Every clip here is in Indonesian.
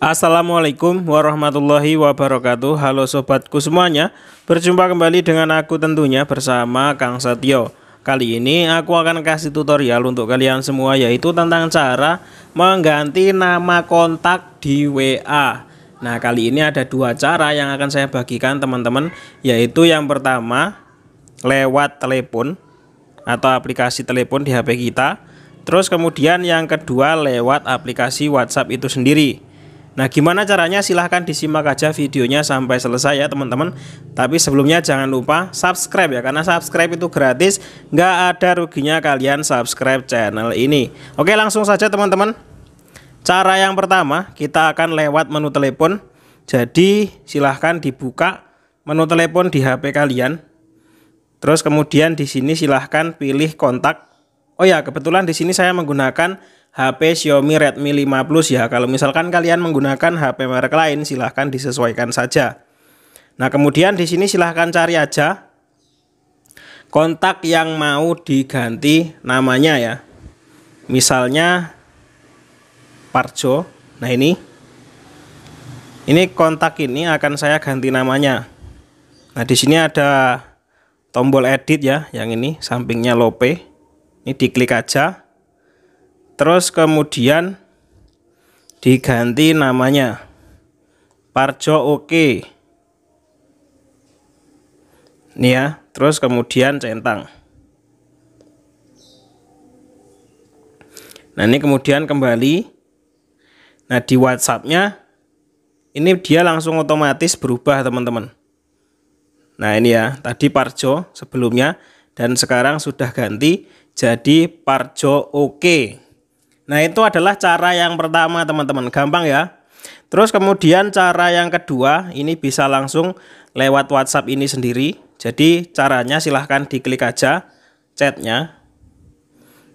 Assalamualaikum warahmatullahi wabarakatuh Halo sobatku semuanya Berjumpa kembali dengan aku tentunya bersama Kang Setio Kali ini aku akan kasih tutorial untuk kalian semua Yaitu tentang cara mengganti nama kontak di WA Nah kali ini ada dua cara yang akan saya bagikan teman-teman Yaitu yang pertama lewat telepon atau aplikasi telepon di HP kita Terus kemudian yang kedua lewat aplikasi WhatsApp itu sendiri Nah gimana caranya silahkan disimak aja videonya sampai selesai ya teman-teman Tapi sebelumnya jangan lupa subscribe ya Karena subscribe itu gratis nggak ada ruginya kalian subscribe channel ini Oke langsung saja teman-teman Cara yang pertama kita akan lewat menu telepon Jadi silahkan dibuka menu telepon di HP kalian Terus kemudian di sini silahkan pilih kontak Oh ya kebetulan di sini saya menggunakan HP Xiaomi Redmi 5 Plus ya. Kalau misalkan kalian menggunakan HP merek lain silahkan disesuaikan saja. Nah kemudian di sini silahkan cari aja kontak yang mau diganti namanya ya. Misalnya Parjo. Nah ini ini kontak ini akan saya ganti namanya. Nah di sini ada tombol edit ya yang ini sampingnya Lope. Ini diklik aja terus kemudian diganti namanya Parjo Oke ini ya terus kemudian centang nah ini kemudian kembali nah di WhatsAppnya ini dia langsung otomatis berubah teman-teman nah ini ya tadi Parjo sebelumnya dan sekarang sudah ganti jadi Parjo Oke Nah, itu adalah cara yang pertama, teman-teman. Gampang ya. Terus kemudian cara yang kedua, ini bisa langsung lewat WhatsApp ini sendiri. Jadi caranya silahkan diklik aja chatnya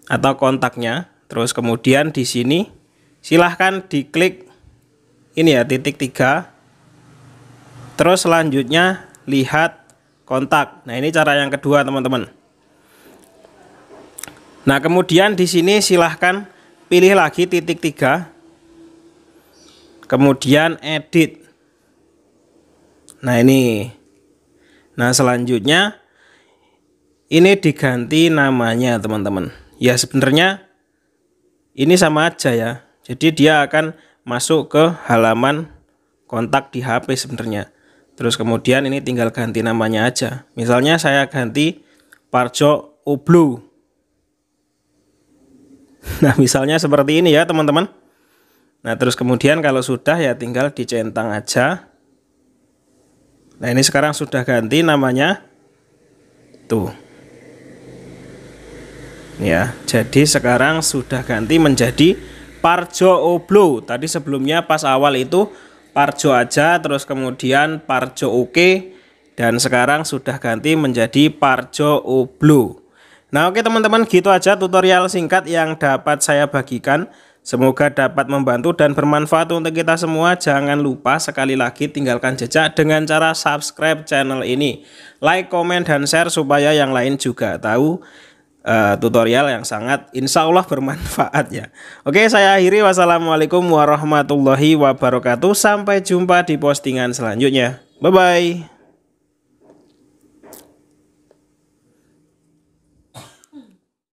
atau kontaknya. Terus kemudian di sini silahkan diklik ini ya titik tiga. Terus selanjutnya lihat kontak. Nah ini cara yang kedua teman-teman. Nah kemudian di sini silahkan pilih lagi titik tiga kemudian edit nah ini nah selanjutnya ini diganti namanya teman-teman ya sebenarnya ini sama aja ya jadi dia akan masuk ke halaman kontak di HP sebenarnya terus kemudian ini tinggal ganti namanya aja misalnya saya ganti Parjo Ublu Nah, misalnya seperti ini ya, teman-teman. Nah, terus kemudian kalau sudah ya tinggal dicentang aja. Nah, ini sekarang sudah ganti namanya. Tuh. Ya, jadi sekarang sudah ganti menjadi Parjo Oblo. Tadi sebelumnya pas awal itu Parjo aja, terus kemudian Parjo Oke, dan sekarang sudah ganti menjadi Parjo Oblo. Nah oke teman-teman gitu aja tutorial singkat yang dapat saya bagikan. Semoga dapat membantu dan bermanfaat untuk kita semua. Jangan lupa sekali lagi tinggalkan jejak dengan cara subscribe channel ini. Like, komen, dan share supaya yang lain juga tahu uh, tutorial yang sangat insya Allah bermanfaat ya. Oke saya akhiri wassalamualaikum warahmatullahi wabarakatuh. Sampai jumpa di postingan selanjutnya. Bye-bye.